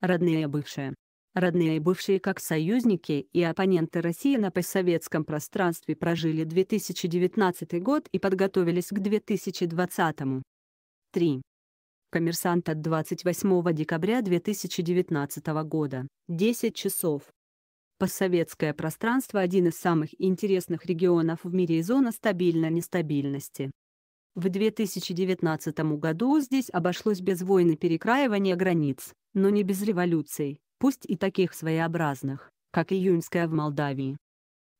родные и бывшие. Родные и бывшие как союзники и оппоненты России на постсоветском пространстве прожили 2019 год и подготовились к 2020. 3. Коммерсант от 28 декабря 2019 года, 10 часов. Постсоветское пространство – один из самых интересных регионов в мире и зона стабильной нестабильности. В 2019 году здесь обошлось без войны перекраивания границ, но не без революций, пусть и таких своеобразных, как июньская в Молдавии.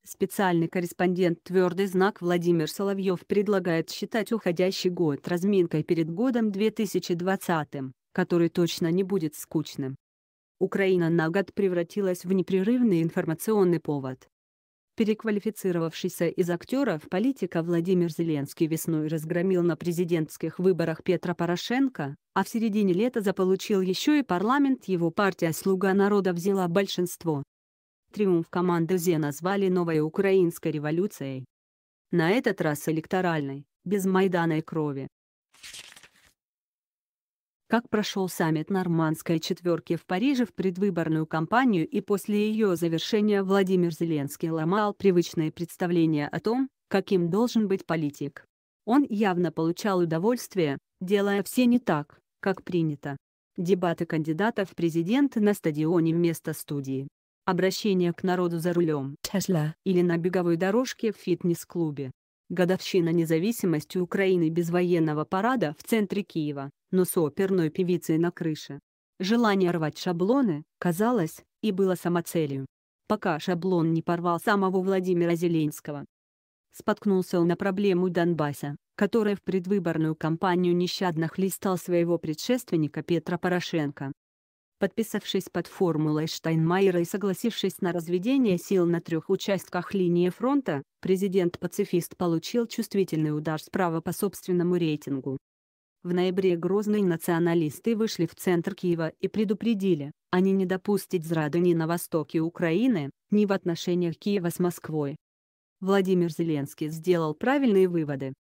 Специальный корреспондент «Твердый знак» Владимир Соловьев предлагает считать уходящий год разминкой перед годом 2020, который точно не будет скучным. Украина на год превратилась в непрерывный информационный повод, Переквалифицировавшийся из актера в политика Владимир Зеленский весной разгромил на президентских выборах Петра Порошенко, а в середине лета заполучил еще и парламент его партия «Слуга народа» взяла большинство. Триумф команды «Зе» назвали новой украинской революцией. На этот раз электоральной, без Майдана и крови как прошел саммит «Нормандской четверки» в Париже в предвыборную кампанию и после ее завершения Владимир Зеленский ломал привычные представления о том, каким должен быть политик. Он явно получал удовольствие, делая все не так, как принято. Дебаты кандидатов в президенты на стадионе вместо студии. Обращение к народу за рулем Tesla. или на беговой дорожке в фитнес-клубе годовщина независимости Украины без военного парада в центре Киева, но с оперной певицей на крыше. Желание рвать шаблоны, казалось, и было самоцелью. Пока шаблон не порвал самого Владимира Зеленского. Споткнулся он на проблему Донбасса, которая в предвыборную кампанию нещадно хлестал своего предшественника Петра Порошенко подписавшись под формулой Штайнмайера и согласившись на разведение сил на трех участках линии фронта, президент-пацифист получил чувствительный удар справа по собственному рейтингу. В ноябре грозные националисты вышли в центр Киева и предупредили, они не допустят зрады ни на востоке Украины, ни в отношениях Киева с Москвой. Владимир Зеленский сделал правильные выводы.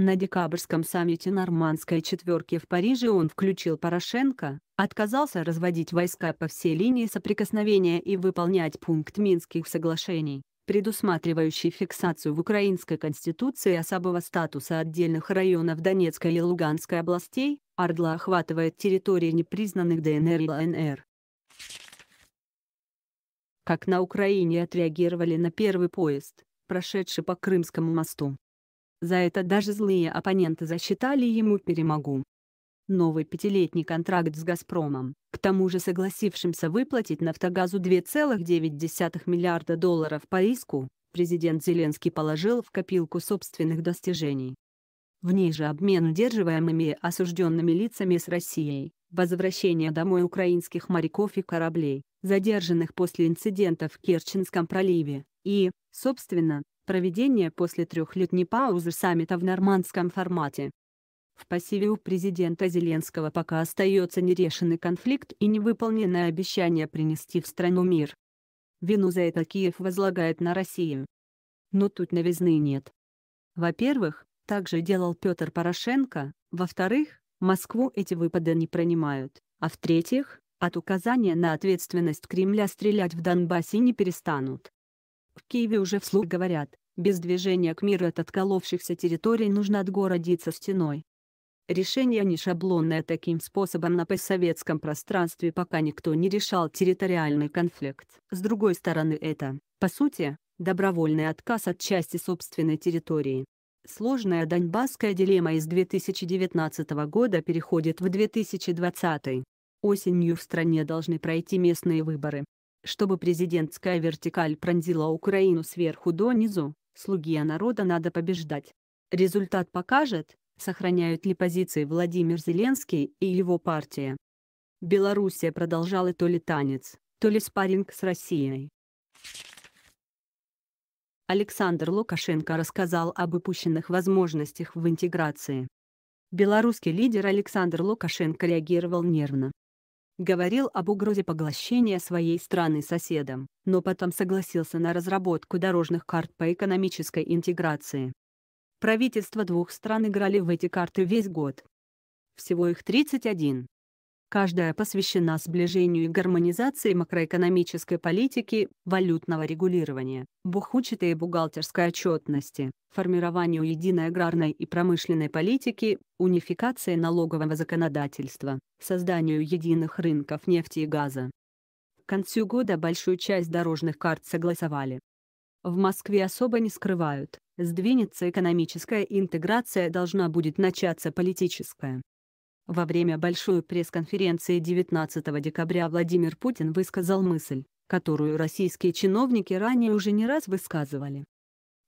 На декабрьском саммите «Нормандской четверки» в Париже он включил Порошенко, отказался разводить войска по всей линии соприкосновения и выполнять пункт Минских соглашений, предусматривающий фиксацию в Украинской Конституции особого статуса отдельных районов Донецкой и Луганской областей, Ордла охватывает территории непризнанных ДНР и ЛНР. Как на Украине отреагировали на первый поезд, прошедший по Крымскому мосту? За это даже злые оппоненты засчитали ему перемогу. Новый пятилетний контракт с «Газпромом», к тому же согласившимся выплатить «Нафтогазу» 2,9 миллиарда долларов по иску, президент Зеленский положил в копилку собственных достижений. В ней же обмен удерживаемыми осужденными лицами с Россией, возвращение домой украинских моряков и кораблей, задержанных после инцидента в Керченском проливе, и, собственно, проведения после трехлетней паузы саммита в нормандском формате. В пассиве у президента Зеленского пока остается нерешенный конфликт и невыполненное обещание принести в страну мир. Вину за это Киев возлагает на Россию. Но тут новизны нет. Во-первых, так же делал Петр Порошенко, во-вторых, Москву эти выпады не принимают, а в-третьих, от указания на ответственность Кремля стрелять в Донбассе не перестанут. В Киеве уже вслух говорят, без движения к миру от отколовшихся территорий нужно отгородиться стеной. Решение не шаблонное таким способом на постсоветском пространстве пока никто не решал территориальный конфликт. С другой стороны это, по сути, добровольный отказ от части собственной территории. Сложная донбасская дилемма из 2019 года переходит в 2020. Осенью в стране должны пройти местные выборы. Чтобы президентская вертикаль пронзила Украину сверху донизу, слуги народа надо побеждать. Результат покажет, сохраняют ли позиции Владимир Зеленский и его партия. Белоруссия продолжала то ли танец, то ли спарринг с Россией. Александр Лукашенко рассказал об упущенных возможностях в интеграции. Белорусский лидер Александр Лукашенко реагировал нервно говорил об угрозе поглощения своей страны соседом, но потом согласился на разработку дорожных карт по экономической интеграции. Правительства двух стран играли в эти карты весь год. Всего их 31. Каждая посвящена сближению и гармонизации макроэкономической политики, валютного регулирования, бухучета и бухгалтерской отчетности, формированию единой аграрной и промышленной политики, унификации налогового законодательства, созданию единых рынков нефти и газа. К концу года большую часть дорожных карт согласовали. В Москве особо не скрывают, сдвинется экономическая интеграция должна будет начаться политическая. Во время большой пресс-конференции 19 декабря Владимир Путин высказал мысль, которую российские чиновники ранее уже не раз высказывали.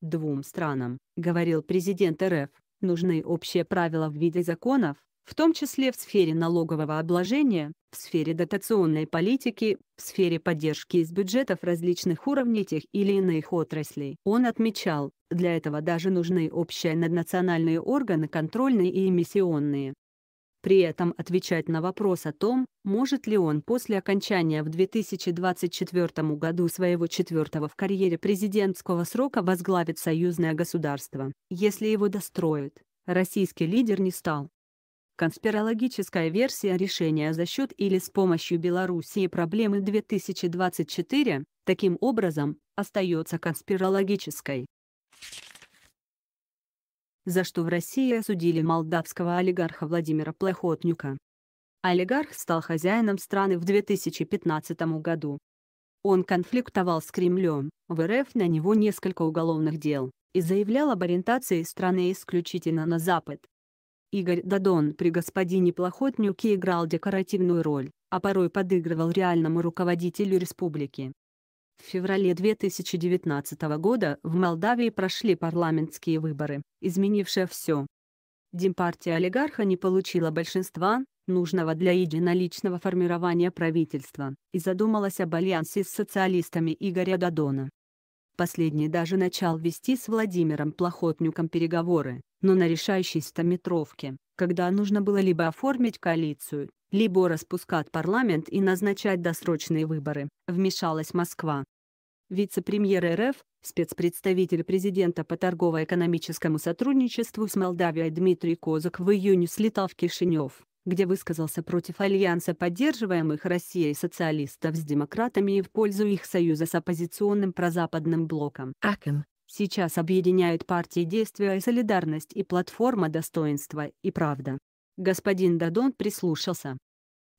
«Двум странам, — говорил президент РФ, — нужны общие правила в виде законов, в том числе в сфере налогового обложения, в сфере дотационной политики, в сфере поддержки из бюджетов различных уровней тех или иных отраслей. Он отмечал, для этого даже нужны общие наднациональные органы контрольные и эмиссионные при этом отвечать на вопрос о том, может ли он после окончания в 2024 году своего четвертого в карьере президентского срока возглавить союзное государство, если его достроят. Российский лидер не стал. Конспирологическая версия решения за счет или с помощью Белоруссии проблемы 2024, таким образом, остается конспирологической за что в России осудили молдавского олигарха Владимира Плохотнюка. Олигарх стал хозяином страны в 2015 году. Он конфликтовал с Кремлем, в РФ на него несколько уголовных дел, и заявлял об ориентации страны исключительно на Запад. Игорь Дадон при господине Плохотнюке играл декоративную роль, а порой подыгрывал реальному руководителю республики. В феврале 2019 года в Молдавии прошли парламентские выборы, изменившие все. Демпартия олигарха не получила большинства, нужного для единоличного формирования правительства, и задумалась об альянсе с социалистами Игоря Дадона. Последний даже начал вести с Владимиром Плохотнюком переговоры, но на решающей стометровке, когда нужно было либо оформить коалицию, либо распускать парламент и назначать досрочные выборы, вмешалась Москва. Вице-премьер РФ, спецпредставитель президента по торгово-экономическому сотрудничеству с Молдавией Дмитрий Козак в июне слетал в Кишинев, где высказался против альянса поддерживаемых Россией социалистов с демократами и в пользу их союза с оппозиционным прозападным блоком. АКМ сейчас объединяют партии действия и солидарность и платформа достоинства и правда. Господин Дадон прислушался.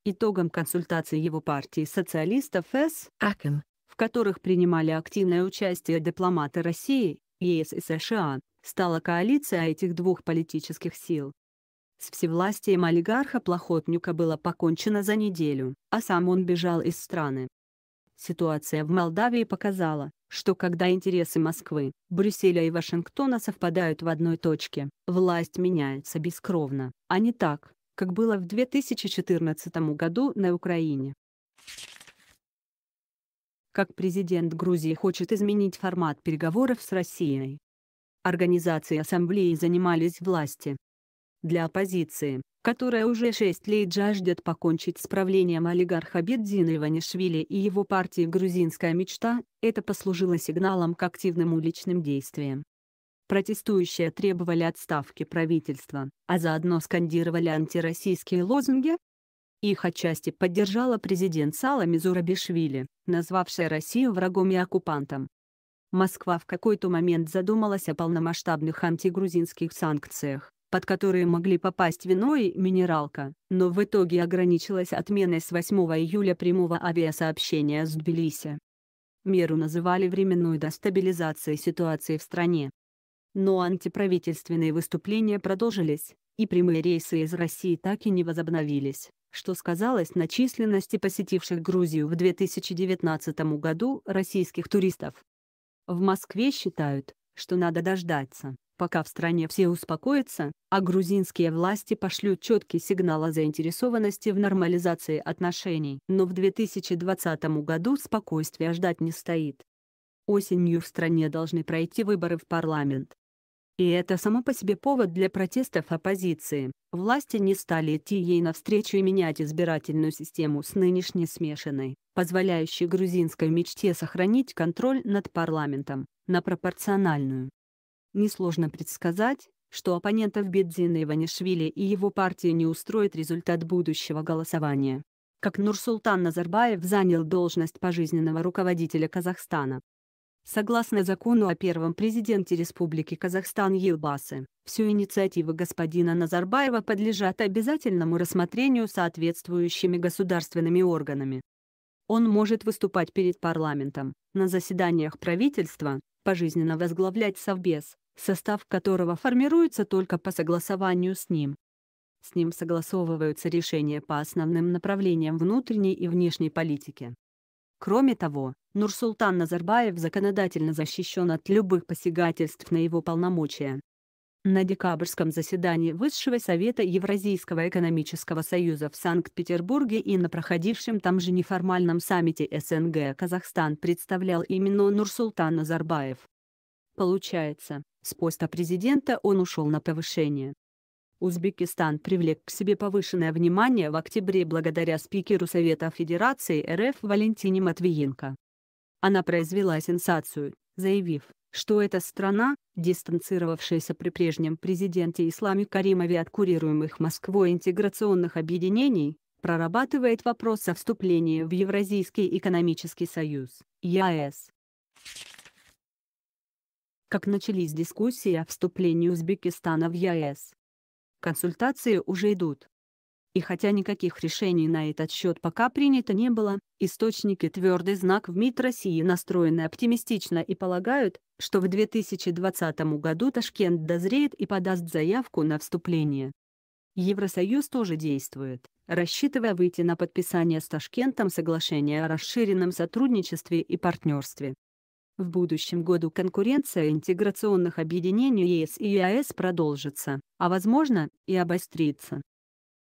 Итогом консультации его партии социалистов С. Акем, в которых принимали активное участие дипломаты России, ЕС и США, стала коалиция этих двух политических сил. С всевластием олигарха Плохотнюка было покончено за неделю, а сам он бежал из страны. Ситуация в Молдавии показала, что когда интересы Москвы, Брюсселя и Вашингтона совпадают в одной точке, власть меняется бескровно, а не так, как было в 2014 году на Украине. Как президент Грузии хочет изменить формат переговоров с Россией. Организацией ассамблеи занимались власти, для оппозиции, которая уже шесть лет жаждет покончить с правлением олигарха Бедзина Иванишвили и его партии «Грузинская мечта», это послужило сигналом к активным уличным действиям. Протестующие требовали отставки правительства, а заодно скандировали антироссийские лозунги. Их отчасти поддержала президент Салами Зурабишвили, назвавшая Россию врагом и оккупантом. Москва в какой-то момент задумалась о полномасштабных антигрузинских санкциях, под которые могли попасть вино и минералка, но в итоге ограничилась отменой с 8 июля прямого авиасообщения с Тбилиси. Меру называли временной дестабилизацией ситуации в стране. Но антиправительственные выступления продолжились, и прямые рейсы из России так и не возобновились, что сказалось на численности посетивших Грузию в 2019 году российских туристов. В Москве считают, что надо дождаться, Пока в стране все успокоятся, а грузинские власти пошлют четкий сигнал о заинтересованности в нормализации отношений. Но в 2020 году спокойствия ждать не стоит. Осенью в стране должны пройти выборы в парламент. И это само по себе повод для протестов оппозиции. Власти не стали идти ей навстречу и менять избирательную систему с нынешней смешанной, позволяющей грузинской мечте сохранить контроль над парламентом, на пропорциональную. Несложно предсказать, что оппонентов Бедзина Иванишвили и его партии не устроит результат будущего голосования. Как Нурсултан Назарбаев занял должность пожизненного руководителя Казахстана. Согласно закону о первом президенте Республики Казахстан Елбасы, все инициативы господина Назарбаева подлежат обязательному рассмотрению соответствующими государственными органами. Он может выступать перед парламентом, на заседаниях правительства, пожизненно возглавлять Совбез, состав которого формируется только по согласованию с ним. С ним согласовываются решения по основным направлениям внутренней и внешней политики. Кроме того, Нурсултан Назарбаев законодательно защищен от любых посягательств на его полномочия. На декабрьском заседании Высшего совета Евразийского экономического союза в Санкт-Петербурге и на проходившем там же неформальном саммите СНГ Казахстан представлял именно Нурсултан Назарбаев. Получается, с поста президента он ушел на повышение. Узбекистан привлек к себе повышенное внимание в октябре благодаря спикеру Совета Федерации РФ Валентине Матвиенко. Она произвела сенсацию, заявив, что эта страна, дистанцировавшаяся при прежнем президенте Исламе Каримове от курируемых Москвой интеграционных объединений, прорабатывает вопрос о вступлении в Евразийский экономический союз, ЕАЭС как начались дискуссии о вступлении Узбекистана в ЕАЭС. Консультации уже идут. И хотя никаких решений на этот счет пока принято не было, источники «Твердый знак» в МИД России настроены оптимистично и полагают, что в 2020 году Ташкент дозреет и подаст заявку на вступление. Евросоюз тоже действует, рассчитывая выйти на подписание с Ташкентом соглашения о расширенном сотрудничестве и партнерстве. В будущем году конкуренция интеграционных объединений ЕС и ЕАЭС продолжится, а возможно, и обострится.